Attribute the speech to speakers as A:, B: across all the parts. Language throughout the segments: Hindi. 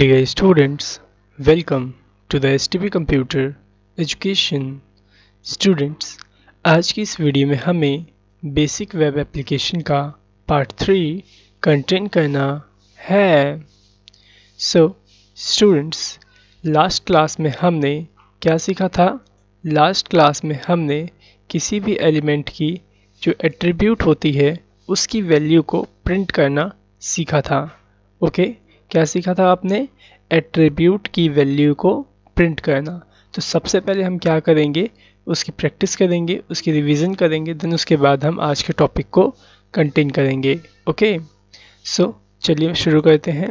A: Dear students, welcome to the STP Computer Education. Students, आज की इस वीडियो में हमें बेसिक वेब एप्लीकेशन का पार्ट थ्री कंटेंट करना है सो स्टूडेंट्स लास्ट क्लास में हमने क्या सीखा था लास्ट क्लास में हमने किसी भी एलिमेंट की जो एट्रीब्यूट होती है उसकी वैल्यू को प्रिंट करना सीखा था ओके okay? क्या सीखा था आपने एट्रीब्यूट की वैल्यू को प्रिंट करना तो सबसे पहले हम क्या करेंगे उसकी प्रैक्टिस करेंगे उसकी रिवीजन करेंगे देन उसके बाद हम आज के टॉपिक को कंटेन करेंगे ओके सो so, चलिए शुरू करते हैं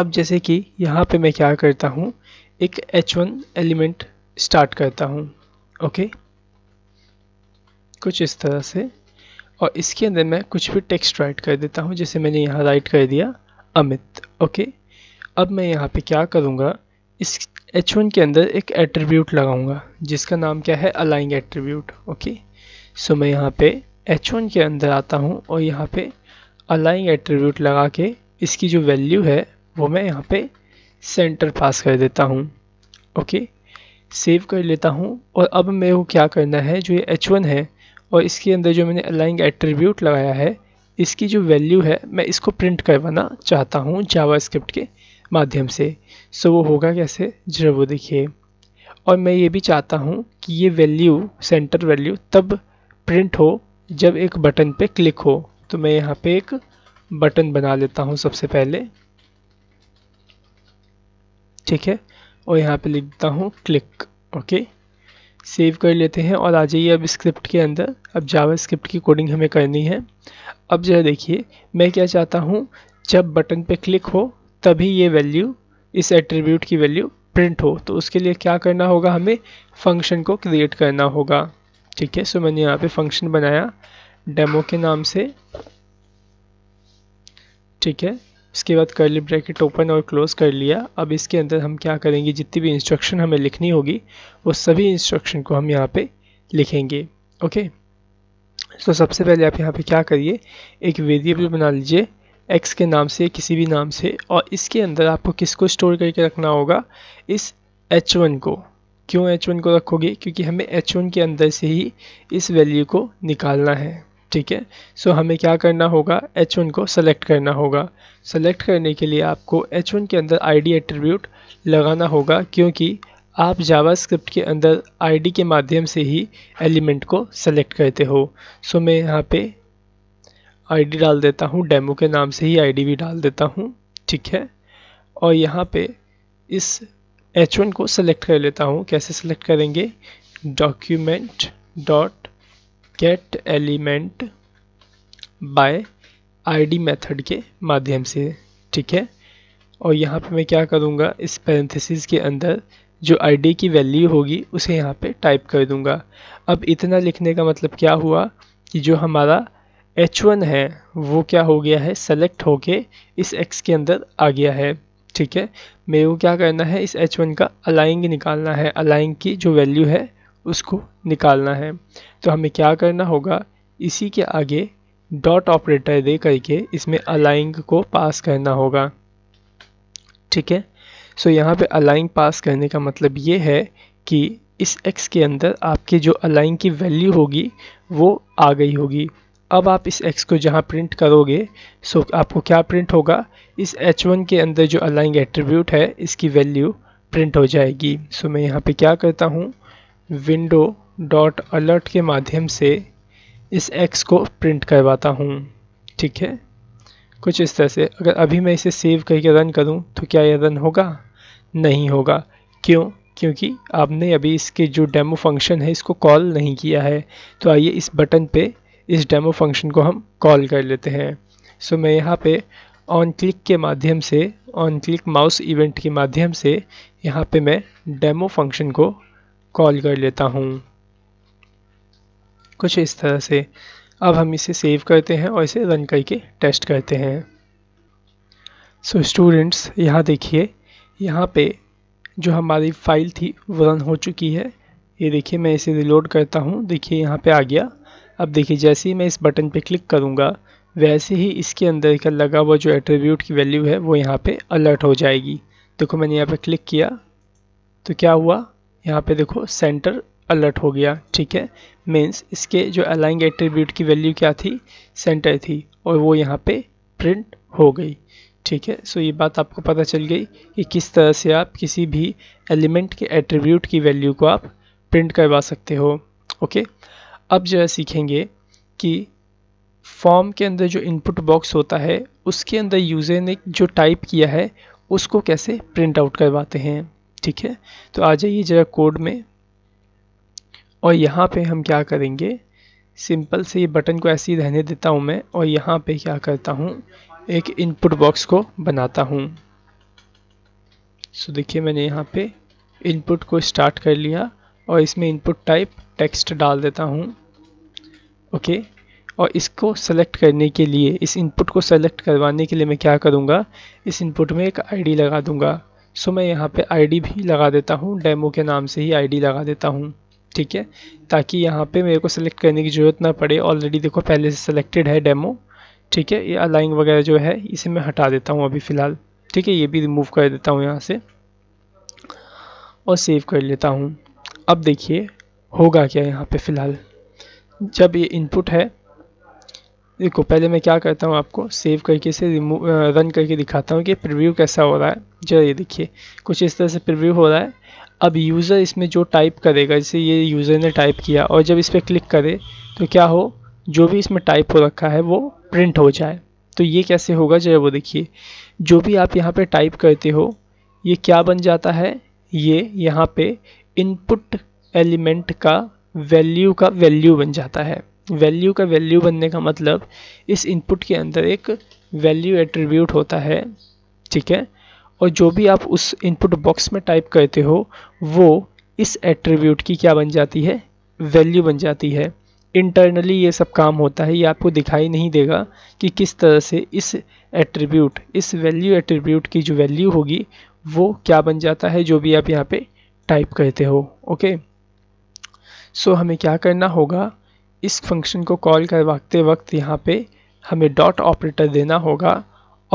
A: अब जैसे कि यहाँ पे मैं क्या करता हूँ एक H1 एलिमेंट स्टार्ट करता हूँ ओके कुछ इस तरह से और इसके अंदर मैं कुछ भी टेक्स्ट राइट कर देता हूँ जैसे मैंने यहाँ राइट कर दिया अमित ओके अब मैं यहाँ पे क्या करूँगा इस एच वन के अंदर एक एट्रीब्यूट लगाऊँगा जिसका नाम क्या है अलाइंग एट्रीब्यूट ओके सो मैं यहाँ पे एच वन के अंदर आता हूँ और यहाँ पे अलाइंग एट्रीब्यूट लगा के इसकी जो वैल्यू है वो मैं यहाँ पे सेंटर पास कर देता हूँ ओके सेव कर लेता हूँ और अब मेरे को क्या करना है जो ये एच वन है और इसके अंदर जो मैंने अलाइंग एट्रीब्यूट लगाया है इसकी जो वैल्यू है मैं इसको प्रिंट करवाना चाहता हूँ जावा के माध्यम से सो वो होगा कैसे जरा वो देखिए और मैं ये भी चाहता हूँ कि ये वैल्यू सेंटर वैल्यू तब प्रिंट हो जब एक बटन पे क्लिक हो तो मैं यहाँ पे एक बटन बना लेता हूँ सबसे पहले ठीक है और यहाँ पे लिखता हूँ क्लिक ओके सेव कर लेते हैं और आ जाइए अब स्क्रिप्ट के अंदर अब जावा स्क्रिप्ट की कोडिंग हमें करनी है अब जो है देखिए मैं क्या चाहता हूँ जब बटन पे क्लिक हो तभी ये वैल्यू इस एट्रीब्यूट की वैल्यू प्रिंट हो तो उसके लिए क्या करना होगा हमें फंक्शन को क्रिएट करना होगा ठीक है सो मैंने यहाँ पे फंक्शन बनाया डेमो के नाम से ठीक है उसके बाद कर्ली ब्रैकेट ओपन और क्लोज़ कर लिया अब इसके अंदर हम क्या करेंगे जितनी भी इंस्ट्रक्शन हमें लिखनी होगी वो सभी इंस्ट्रक्शन को हम यहाँ पे लिखेंगे ओके तो सबसे पहले आप यहाँ पे क्या करिए एक वेरिएबल बना लीजिए एक्स के नाम से किसी भी नाम से और इसके अंदर आपको किसको स्टोर करके रखना होगा इस एच वन को क्यों एच वन को रखोगे क्योंकि हमें एच वन के अंदर से ही इस वैल्यू को निकालना है ठीक है सो हमें क्या करना होगा एच वन को सेलेक्ट करना होगा सेलेक्ट करने के लिए आपको एच वन के अंदर आई डी एट्रीब्यूट लगाना होगा क्योंकि आप जावास्क्रिप्ट के अंदर डी के माध्यम से ही एलिमेंट को सेलेक्ट करते हो सो मैं यहाँ पे डी डाल देता हूँ डेमो के नाम से ही डी भी डाल देता हूँ ठीक है और यहाँ पे इस एच वन को सेलेक्ट कर लेता हूँ कैसे सेलेक्ट करेंगे document dot get element by ID method के माध्यम से ठीक है और यहाँ पे मैं क्या करूँगा इस पैरेंथेसिस के अंदर जो आईडी की वैल्यू होगी उसे यहाँ पे टाइप कर दूँगा अब इतना लिखने का मतलब क्या हुआ कि जो हमारा एच वन है वो क्या हो गया है सेलेक्ट होके इस एक्स के अंदर आ गया है ठीक है मेरे को क्या करना है इस एच वन का अलाइंग निकालना है अलाइंग की जो वैल्यू है उसको निकालना है तो हमें क्या करना होगा इसी के आगे डॉट ऑपरेटर दे करके इसमें अलाइंग को पास करना होगा ठीक है सो यहाँ पे अलाइंग पास करने का मतलब ये है कि इस एक्स के अंदर आपके जो अलाइंग की वैल्यू होगी वो आ गई होगी अब आप इस एक्स को जहाँ प्रिंट करोगे सो आपको क्या प्रिंट होगा इस एच वन के अंदर जो अलाइंग एट्रीब्यूट है इसकी वैल्यू प्रिंट हो जाएगी सो मैं यहाँ पे क्या करता हूँ विंडो डॉट अलर्ट के माध्यम से इस एक्स को प्रिंट करवाता हूँ ठीक है कुछ इस तरह से अगर अभी मैं इसे सेव करके रन करूँ तो क्या ये रन होगा नहीं होगा क्यों क्योंकि आपने अभी इसके जो डेमो फंक्शन है इसको कॉल नहीं किया है तो आइए इस बटन पे इस डेमो फंक्शन को हम कॉल कर लेते हैं सो मैं यहाँ पे ऑन क्लिक के माध्यम से ऑन क्लिक माउस इवेंट के माध्यम से यहाँ पे मैं डेमो फंक्शन को कॉल कर लेता हूँ कुछ इस तरह से अब हम इसे सेव करते हैं और इसे रन करके टेस्ट करते हैं सो स्टूडेंट्स यहाँ देखिए यहाँ पे जो हमारी फाइल थी वो रन हो चुकी है ये देखिए मैं इसे रिलोड करता हूँ देखिए यहाँ पे आ गया अब देखिए जैसे ही मैं इस बटन पे क्लिक करूँगा वैसे ही इसके अंदर का लगा हुआ जो एट्रीब्यूट की वैल्यू है वो यहाँ पे अलर्ट हो जाएगी देखो मैंने यहाँ पे क्लिक किया तो क्या हुआ यहाँ पे देखो सेंटर अलर्ट हो गया ठीक है मीन्स इसके जो अलाइंग एट्रीब्यूट की वैल्यू क्या थी सेंटर थी और वो यहाँ पे प्रिंट हो गई ठीक है सो ये बात आपको पता चल गई कि किस तरह से आप किसी भी एलिमेंट के एट्रीब्यूट की वैल्यू को आप प्रिंट करवा सकते हो ओके अब जो है सीखेंगे कि फॉर्म के अंदर जो इनपुट बॉक्स होता है उसके अंदर यूज़र ने जो टाइप किया है उसको कैसे प्रिंट आउट करवाते हैं ठीक है तो आ जाइए जरा कोड में और यहाँ पे हम क्या करेंगे सिंपल से ये बटन को ऐसे ही रहने देता हूँ मैं और यहाँ पे क्या करता हूँ एक इनपुट बॉक्स को बनाता हूँ सो देखिए मैंने यहाँ पे इनपुट को स्टार्ट कर लिया और इसमें इनपुट टाइप टेक्स्ट डाल देता हूँ ओके और इसको सेलेक्ट करने के लिए इस इनपुट को सेलेक्ट करवाने के लिए मैं क्या करूँगा इस इनपुट में एक आईडी लगा दूँगा सो मैं यहाँ पे आईडी भी लगा देता हूँ डेमो के नाम से ही आईडी लगा देता हूँ ठीक है ताकि यहाँ पे मेरे को सेलेक्ट करने की ज़रूरत ना पड़े ऑलरेडी देखो पहले से सेलेक्टेड है डेमो ठीक है ये अलाइंग वगैरह जो है इसे मैं हटा देता हूँ अभी फ़िलहाल ठीक है ये भी रिमूव कर देता हूँ यहाँ से और सेव कर लेता हूँ अब देखिए होगा क्या यहाँ पे फ़िलहाल जब ये इनपुट है देखो पहले मैं क्या करता हूँ आपको सेव करके इसे रिमूव रन करके दिखाता हूँ कि प्रिव्यू कैसा हो रहा है जरा ये देखिए कुछ इस तरह से प्रिव्यू हो रहा है अब यूज़र इसमें जो टाइप करेगा जैसे ये यूज़र ने टाइप किया और जब इस पर क्लिक करे तो क्या हो जो भी इसमें टाइप हो रखा है वो प्रिंट हो जाए तो ये कैसे होगा जरा वो देखिए जो भी आप यहाँ पर टाइप करते हो ये क्या बन जाता है ये यहाँ पर इनपुट एलिमेंट का वैल्यू का वैल्यू बन जाता है वैल्यू का वैल्यू बनने का मतलब इस इनपुट के अंदर एक वैल्यू एट्रीब्यूट होता है ठीक है और जो भी आप उस इनपुट बॉक्स में टाइप करते हो वो इस एट्रीब्यूट की क्या बन जाती है वैल्यू बन जाती है इंटरनली ये सब काम होता है ये आपको दिखाई नहीं देगा कि किस तरह से इस एट्रीब्यूट इस वैल्यू एट्रीब्यूट की जो वैल्यू होगी वो क्या बन जाता है जो भी आप यहाँ पे टाइप करते हो ओके सो so, हमें क्या करना होगा इस फंक्शन को कॉल करवाते वक्त यहाँ पे हमें डॉट ऑपरेटर देना होगा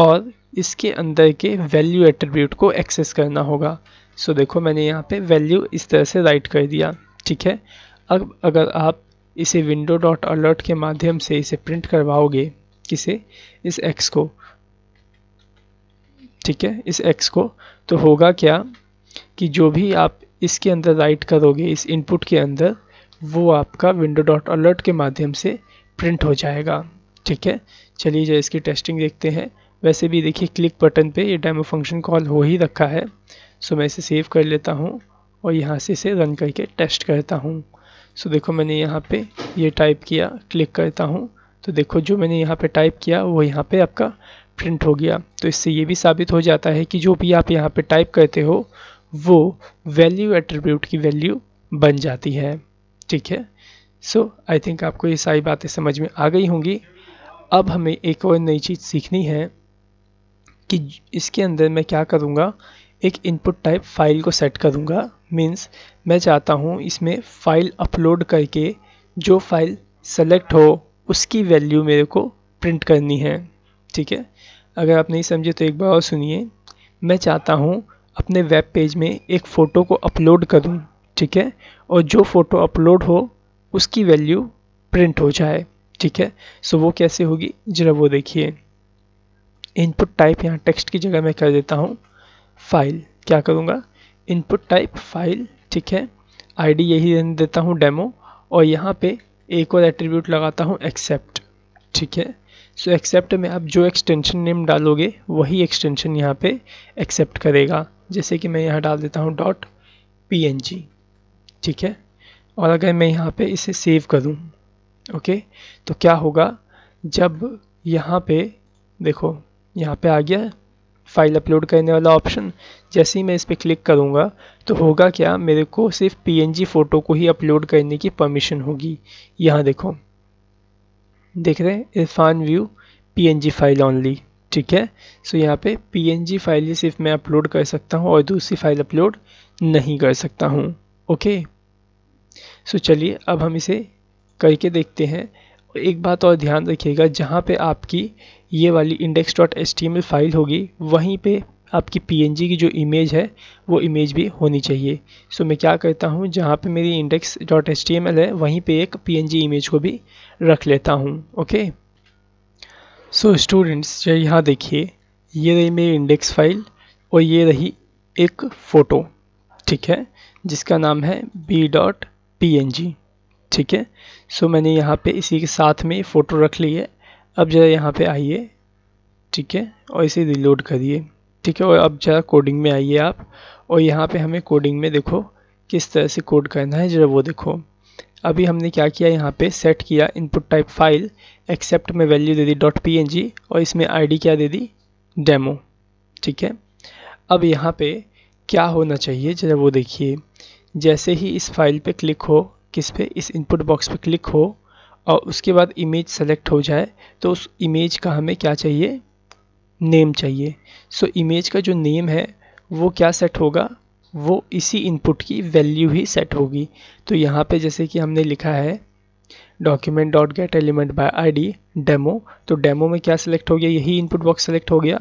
A: और इसके अंदर के वैल्यू एट्रीब्यूट को एक्सेस करना होगा सो so, देखो मैंने यहाँ पे वैल्यू इस तरह से राइट कर दिया ठीक है अब अगर आप इसे विंडो डॉट अलर्ट के माध्यम से इसे प्रिंट करवाओगे किसे इस एक्स को ठीक है इस एक्स को तो होगा क्या कि जो भी आप इसके अंदर राइट करोगे इस इनपुट के अंदर वो आपका विंडो डॉट अलर्ट के माध्यम से प्रिंट हो जाएगा ठीक है चलिए जाए इसकी टेस्टिंग देखते हैं वैसे भी देखिए क्लिक बटन पे ये डेमो फंक्शन कॉल हो ही रखा है सो मैं इसे सेव कर लेता हूँ और यहाँ से इसे रन करके टेस्ट करता हूँ सो देखो मैंने यहाँ पे ये टाइप किया क्लिक करता हूँ तो देखो जो मैंने यहाँ पे टाइप किया वो यहाँ पे आपका प्रिंट हो गया तो इससे ये भी साबित हो जाता है कि जो भी आप यहाँ पर टाइप करते हो वो वैल्यू एट्रीब्यूट की वैल्यू बन जाती है ठीक है सो आई थिंक आपको ये सारी बातें समझ में आ गई होंगी अब हमें एक और नई चीज़ सीखनी है कि इसके अंदर मैं क्या करूँगा एक इनपुट टाइप फाइल को सेट करूँगा मीन्स मैं चाहता हूँ इसमें फ़ाइल अपलोड करके जो फाइल सेलेक्ट हो उसकी वैल्यू मेरे को प्रिंट करनी है ठीक है अगर आप नहीं समझे तो एक बार और सुनिए मैं चाहता हूँ अपने वेब पेज में एक फ़ोटो को अपलोड करूँ ठीक है और जो फ़ोटो अपलोड हो उसकी वैल्यू प्रिंट हो जाए ठीक है सो वो कैसे होगी जरा वो देखिए इनपुट टाइप यहाँ टेक्स्ट की जगह मैं कर देता हूँ फाइल क्या करूँगा इनपुट टाइप फाइल ठीक है आईडी यही देता हूँ डेमो और यहाँ पे एक और एट्रीब्यूट लगाता हूँ एक्सेप्ट ठीक है सो एक्सेप्ट में आप जो एक्सटेंशन नेम डालोगे वही एक्सटेंशन यहाँ पे एक्सेप्ट करेगा जैसे कि मैं यहाँ डाल देता हूँ डॉट पी ठीक है और अगर मैं यहाँ पे इसे सेव करूँ ओके तो क्या होगा जब यहाँ पे देखो यहाँ पे आ गया फाइल अपलोड करने वाला ऑप्शन जैसे ही मैं इस पर क्लिक करूँगा तो होगा क्या मेरे को सिर्फ पीएनजी फ़ोटो को ही अपलोड करने की परमिशन होगी यहाँ देखो देख रहे हैं Irfan view PNG file only ठीक है सो यहाँ पे जी फाइल ही सिर्फ मैं अपलोड कर सकता हूँ और दूसरी फाइल अपलोड नहीं कर सकता हूँ ओके सो चलिए अब हम इसे करके देखते हैं एक बात और ध्यान रखिएगा जहाँ पे आपकी ये वाली इंडेक्स डॉट एल फाइल होगी वहीं पे आपकी जी की जो इमेज है वो इमेज भी होनी चाहिए सो मैं क्या करता हूँ जहाँ पे मेरी इंडेक्स डॉट एल है वहीं पे एक जी इमेज को भी रख लेता हूँ ओके सो स्टूडेंट्स जो यहाँ देखिए ये रही मेरी इंडेक्स फाइल और ये रही एक फ़ोटो ठीक है जिसका नाम है बी डॉट पी ठीक है सो मैंने यहाँ पे इसी के साथ में फ़ोटो रख ली है अब जरा यहाँ पे आइए ठीक है और इसे रिलोड करिए ठीक है और अब जरा कोडिंग में आइए आप और यहाँ पे हमें कोडिंग में देखो किस तरह से कोड करना है जरा वो देखो अभी हमने क्या किया यहाँ पे सेट किया इनपुट टाइप फाइल एक्सेप्ट में वैल्यू दे दी डॉट पी और इसमें आईडी क्या दे दी डेमो ठीक है अब यहाँ पे क्या होना चाहिए जरा वो देखिए जैसे ही इस फाइल पे क्लिक हो किस पे इस इनपुट बॉक्स पे क्लिक हो और उसके बाद इमेज सेलेक्ट हो जाए तो उस इमेज का हमें क्या चाहिए नेम चाहिए सो इमेज का जो नेम है वो क्या सेट होगा वो इसी इनपुट की वैल्यू ही सेट होगी तो यहाँ पे जैसे कि हमने लिखा है document dot get element by I D demo तो डेमो में क्या सिलेक्ट हो गया यही इनपुट बॉक्स सेलेक्ट हो गया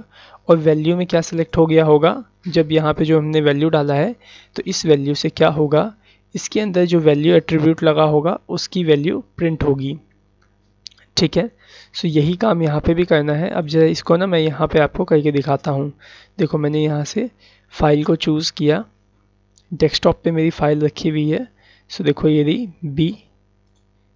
A: और वैल्यू में क्या सिलेक्ट हो गया होगा जब यहाँ पे जो हमने वैल्यू डाला है तो इस वैल्यू से क्या होगा इसके अंदर जो वैल्यू एट्रीब्यूट लगा होगा उसकी वैल्यू प्रिंट होगी ठीक है सो so, यही काम यहाँ पे भी करना है अब जरा इसको ना मैं यहाँ पे आपको करके दिखाता हूँ देखो मैंने यहाँ से फ़ाइल को चूज़ किया डेस्कटॉप पे मेरी फ़ाइल रखी हुई है सो so, देखो ये रही बी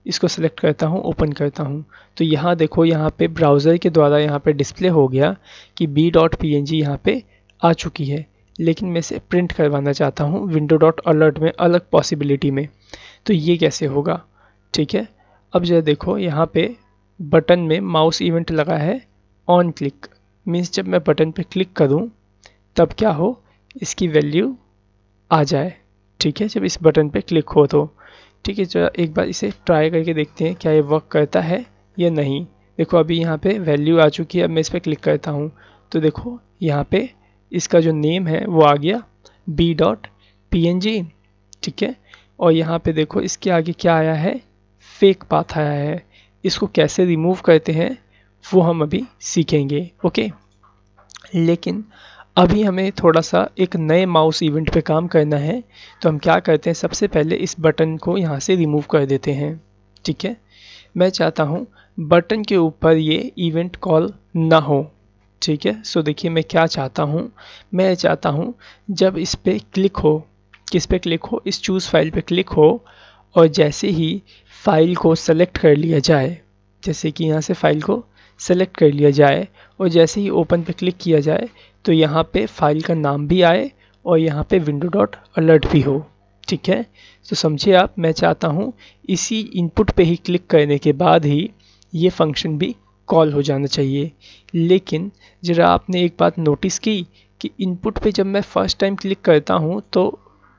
A: इसको सेलेक्ट करता हूँ ओपन करता हूँ तो यहाँ देखो यहाँ पे ब्राउज़र के द्वारा यहाँ पे डिस्प्ले हो गया कि B dot P N G यहाँ पर आ चुकी है लेकिन मैं इसे प्रिंट करवाना चाहता हूँ विंडो डॉट अलर्ट में अलग पॉसिबिलिटी में तो ये कैसे होगा ठीक है अब जो देखो यहाँ पे बटन में माउस इवेंट लगा है ऑन क्लिक मीन्स जब मैं बटन पे क्लिक करूँ तब क्या हो इसकी वैल्यू आ जाए ठीक है जब इस बटन पे क्लिक हो तो ठीक है जरा एक बार इसे ट्राई करके देखते हैं क्या ये वर्क करता है या नहीं देखो अभी यहाँ पे वैल्यू आ चुकी है अब मैं इस पर क्लिक करता हूँ तो देखो यहाँ पे इसका जो नेम है वो आ गया B dot P N G ठीक है और यहाँ पे देखो इसके आगे क्या आया है फेक पाथ आया है इसको कैसे रिमूव करते हैं वो हम अभी सीखेंगे ओके लेकिन अभी हमें थोड़ा सा एक नए माउस इवेंट पे काम करना है तो हम क्या करते हैं सबसे पहले इस बटन को यहाँ से रिमूव कर देते हैं ठीक है मैं चाहता हूँ बटन के ऊपर ये इवेंट कॉल ना हो ठीक है सो देखिए मैं क्या चाहता हूँ मैं चाहता हूँ जब इस पर क्लिक हो किस पे क्लिक हो इस चूज़ फाइल पे क्लिक हो और जैसे ही फाइल को सेलेक्ट कर लिया जाए जैसे कि यहाँ से फाइल को सेलेक्ट कर लिया जाए और जैसे ही ओपन पे क्लिक किया जाए तो यहाँ पे फाइल का नाम भी आए और यहाँ पे विंडो डॉट अलर्ट भी हो ठीक है तो समझिए आप मैं चाहता हूँ इसी इनपुट पे ही क्लिक करने के बाद ही ये फंक्शन भी कॉल हो जाना चाहिए लेकिन ज़रा आपने एक बात नोटिस की कि इनपुट पे जब मैं फ़र्स्ट टाइम क्लिक करता हूँ तो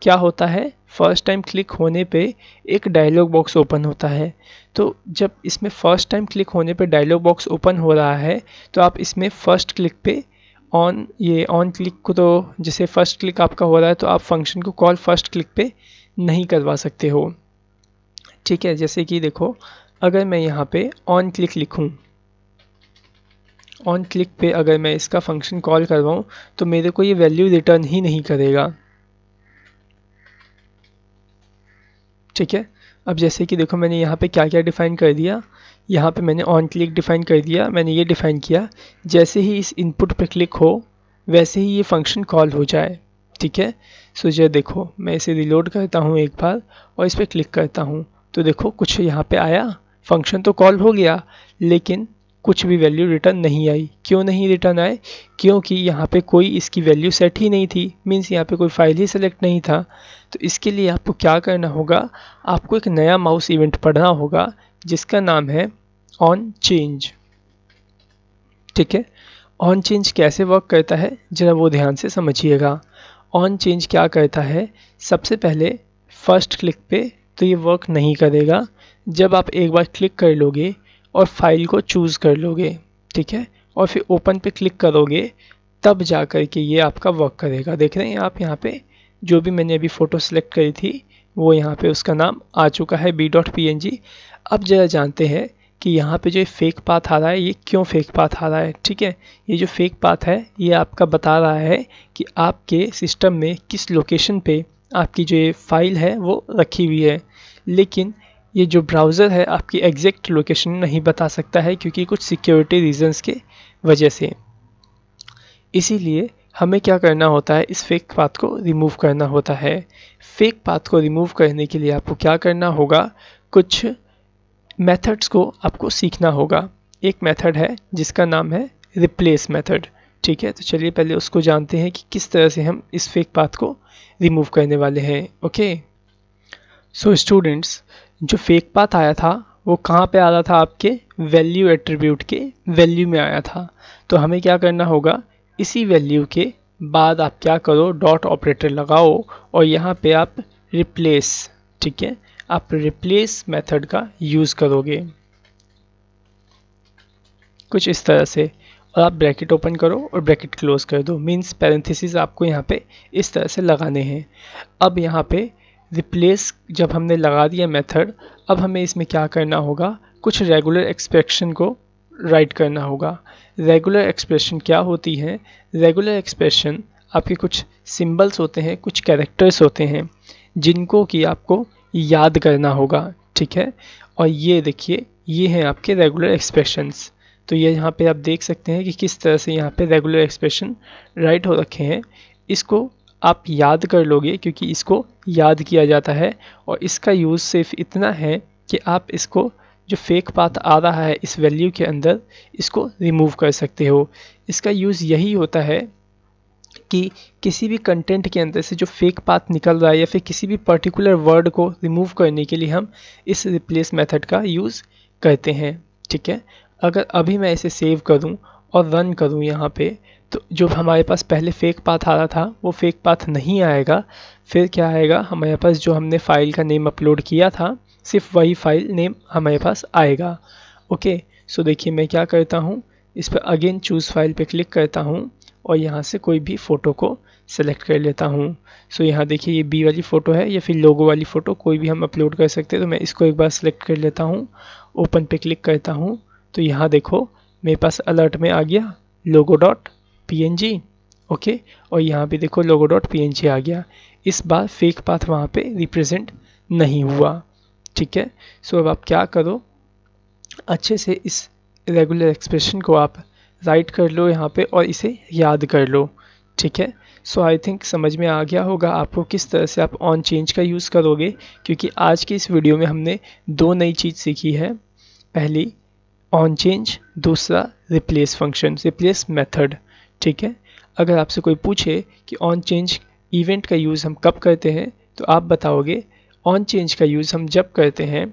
A: क्या होता है फ़र्स्ट टाइम क्लिक होने पे एक डायलॉग बॉक्स ओपन होता है तो जब इसमें फ़र्स्ट टाइम क्लिक होने पे डायलॉग बॉक्स ओपन हो रहा है तो आप इसमें फ़र्स्ट क्लिक पे ऑन ये ऑन क्लिक को तो जैसे फ़र्स्ट क्लिक आपका हो रहा है तो आप फंक्शन को कॉल फर्स्ट क्लिक पे नहीं करवा सकते हो ठीक है जैसे कि देखो अगर मैं यहाँ पे ऑन क्लिक लिखूँ ऑन क्लिक पे अगर मैं इसका फंक्शन कॉल करवाऊँ तो मेरे को ये वैल्यू रिटर्न ही नहीं करेगा ठीक है अब जैसे कि देखो मैंने यहाँ पे क्या क्या डिफ़ाइन कर दिया यहाँ पे मैंने ऑन क्लिक डिफ़ाइन कर दिया मैंने ये डिफ़ाइन किया जैसे ही इस इनपुट पे क्लिक हो वैसे ही ये फंक्शन कॉल हो जाए ठीक है सो जो देखो मैं इसे रिलोड करता हूँ एक बार और इस पर क्लिक करता हूँ तो देखो कुछ यहाँ पर आया फंक्शन तो कॉल हो गया लेकिन कुछ भी वैल्यू रिटर्न नहीं आई क्यों नहीं रिटर्न आए क्योंकि यहाँ पे कोई इसकी वैल्यू सेट ही नहीं थी मीन्स यहाँ पे कोई फाइल ही सेलेक्ट नहीं था तो इसके लिए आपको क्या करना होगा आपको एक नया माउस इवेंट पढ़ना होगा जिसका नाम है ऑन चेंज ठीक है ऑन चेंज कैसे वर्क करता है जरा वो ध्यान से समझिएगा ऑन चेंज क्या करता है सबसे पहले फर्स्ट क्लिक पे तो ये वर्क नहीं करेगा जब आप एक बार क्लिक कर लोगे और फाइल को चूज़ कर लोगे ठीक है और फिर ओपन पे क्लिक करोगे तब जा कर के ये आपका वर्क करेगा देख रहे हैं आप यहाँ पे जो भी मैंने अभी फ़ोटो सेलेक्ट करी थी वो यहाँ पे उसका नाम आ चुका है B dot P N G अब ज़रा जानते हैं कि यहाँ पे जो फेक पाथ आ रहा है ये क्यों फेक पाथ आ रहा है ठीक है ये जो फेक पाथ है ये आपका बता रहा है कि आपके सिस्टम में किस लोकेशन पे आपकी जो ये फाइल है वो रखी हुई है लेकिन ये जो ब्राउज़र है आपकी एग्जैक्ट लोकेशन नहीं बता सकता है क्योंकि कुछ सिक्योरिटी रीजंस के वजह से इसीलिए हमें क्या करना होता है इस फेक पाथ को रिमूव करना होता है फेक पाथ को रिमूव करने के लिए आपको क्या करना होगा कुछ मेथड्स को आपको सीखना होगा एक मेथड है जिसका नाम है रिप्लेस मेथड ठीक है तो चलिए पहले उसको जानते हैं कि किस तरह से हम इस फेक पाथ को रिमूव करने वाले हैं ओके सो स्टूडेंट्स जो फेक पाथ आया था वो कहाँ पे आ रहा था आपके वैल्यू एट्रीब्यूट के वैल्यू में आया था तो हमें क्या करना होगा इसी वैल्यू के बाद आप क्या करो डॉट ऑपरेटर लगाओ और यहाँ पे आप रिप्लेस ठीक है आप रिप्लेस मेथड का यूज़ करोगे कुछ इस तरह से और आप ब्रैकेट ओपन करो और ब्रैकेट क्लोज कर दो मींस पैरेंथिस आपको यहाँ पे इस तरह से लगाने हैं अब यहाँ पे रिप्लेस जब हमने लगा दिया मेथड अब हमें इसमें क्या करना होगा कुछ रेगुलर एक्सप्रेशन को राइट करना होगा रेगुलर एक्सप्रेशन क्या होती है रेगुलर एक्सप्रेशन आपके कुछ सिंबल्स होते हैं कुछ कैरेक्टर्स होते हैं जिनको कि आपको याद करना होगा ठीक है और ये देखिए ये हैं आपके रेगुलर एक्सप्रेशंस तो ये यहाँ पे आप देख सकते हैं कि किस तरह से यहाँ पे रेगुलर एक्सप्रेशन राइट हो रखे हैं इसको आप याद कर लोगे क्योंकि इसको याद किया जाता है और इसका यूज़ सिर्फ इतना है कि आप इसको जो फेक पाथ आ रहा है इस वैल्यू के अंदर इसको रिमूव कर सकते हो इसका यूज़ यही होता है कि किसी भी कंटेंट के अंदर से जो फेक पाथ निकल रहा है या फिर किसी भी पर्टिकुलर वर्ड को रिमूव करने के लिए हम इस रिप्लेस मेथड का यूज़ करते हैं ठीक है अगर अभी मैं इसे सेव करूं और रन करूं यहाँ पे तो जो हमारे पास पहले फेक पाथ आ रहा था वो फेक पाथ नहीं आएगा फिर क्या आएगा हमारे पास जो हमने फ़ाइल का नेम अपलोड किया था सिर्फ वही फ़ाइल नेम हमारे पास आएगा ओके सो देखिए मैं क्या करता हूँ इस पर अगेन चूज़ फाइल पे क्लिक करता हूँ और यहाँ से कोई भी फ़ोटो को सेलेक्ट कर लेता हूँ सो यहाँ देखिए ये बी वाली फ़ोटो है या फिर लोगो वाली फ़ोटो कोई भी हम अपलोड कर सकते हैं तो मैं इसको एक बार सेलेक्ट कर लेता हूँ ओपन पे क्लिक करता हूँ तो यहाँ देखो मेरे पास अलर्ट में आ गया लोगो डॉट पी ओके और यहाँ पे देखो लोगो डॉट पी आ गया इस बार फेक पाथ वहाँ पे रिप्रेजेंट नहीं हुआ ठीक है सो so, अब आप क्या करो अच्छे से इस रेगुलर एक्सप्रेशन को आप राइट कर लो यहाँ पे और इसे याद कर लो ठीक है सो आई थिंक समझ में आ गया होगा आपको किस तरह से आप ऑन चेंज का यूज़ करोगे क्योंकि आज की इस वीडियो में हमने दो नई चीज़ सीखी है पहली ऑन चेंज दूसरा रिप्लेस फंक्शन रिप्लेस मेथड ठीक है अगर आपसे कोई पूछे कि ऑन चेंज इवेंट का यूज़ हम कब करते हैं तो आप बताओगे ऑन चेंज का यूज़ हम जब करते हैं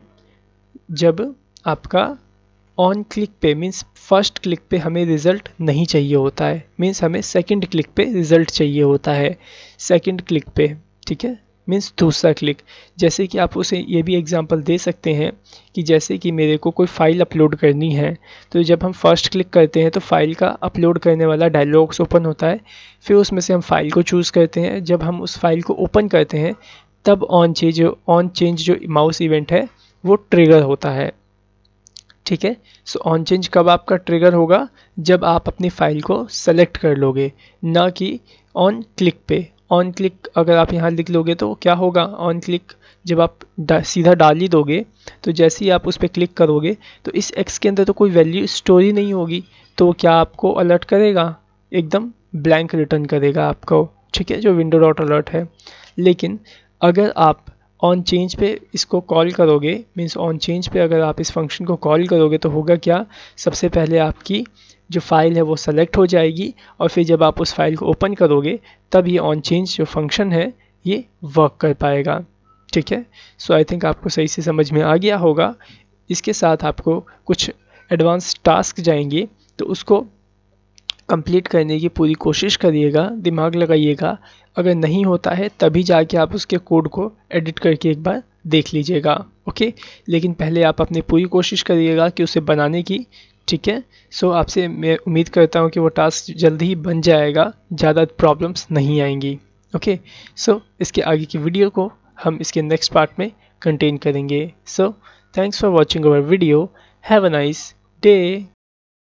A: जब आपका ऑन क्लिक पे मीन्स फर्स्ट क्लिक पे हमें रिज़ल्ट नहीं चाहिए होता है मीन्स हमें सेकंड क्लिक पे रिज़ल्ट चाहिए होता है सेकंड क्लिक पे ठीक है मीन्स दूसरा क्लिक जैसे कि आप उसे ये भी एग्ज़ाम्पल दे सकते हैं कि जैसे कि मेरे को कोई फ़ाइल अपलोड करनी है तो जब हम फर्स्ट क्लिक करते हैं तो फ़ाइल का अपलोड करने वाला डायलॉग्स ओपन होता है फिर उसमें से हम फ़ाइल को चूज़ करते हैं जब हम उस फाइल को ओपन करते हैं तब ऑन चेंज ऑन चेंज जो माउस इवेंट है वो ट्रिगर होता है ठीक है सो ऑन चेंज कब आपका ट्रिगर होगा जब आप अपनी फ़ाइल को सेलेक्ट कर लोगे ना कि ऑन क्लिक पे ऑन क्लिक अगर आप यहाँ लिख लोगे तो क्या होगा ऑन क्लिक जब आप डा, सीधा डाल ही दोगे तो जैसे ही आप उस पर क्लिक करोगे तो इस एक्स के अंदर तो कोई वैल्यू स्टोरी नहीं होगी तो क्या आपको अलर्ट करेगा एकदम ब्लैंक रिटर्न करेगा आपको ठीक है जो विंडो डॉट अलर्ट है लेकिन अगर आप ऑन चेंज पे इसको कॉल करोगे मीन्स ऑन चेंज पे अगर आप इस फंक्शन को कॉल करोगे तो होगा क्या सबसे पहले आपकी जो फ़ाइल है वो सेलेक्ट हो जाएगी और फिर जब आप उस फाइल को ओपन करोगे तब ये ऑन चेंज जो फंक्शन है ये वर्क कर पाएगा ठीक है सो आई थिंक आपको सही से समझ में आ गया होगा इसके साथ आपको कुछ एडवांस टास्क जाएंगे तो उसको कंप्लीट करने की पूरी कोशिश करिएगा दिमाग लगाइएगा अगर नहीं होता है तभी जाके आप उसके कोड को एडिट करके एक बार देख लीजिएगा ओके लेकिन पहले आप अपनी पूरी कोशिश करिएगा कि उसे बनाने की ठीक है सो आपसे मैं उम्मीद करता हूँ कि वो टास्क जल्दी ही बन जाएगा ज़्यादा प्रॉब्लम्स नहीं आएंगी ओके सो इसके आगे की वीडियो को हम इसके नेक्स्ट पार्ट में कंटेन करेंगे so thanks for watching our video have a nice day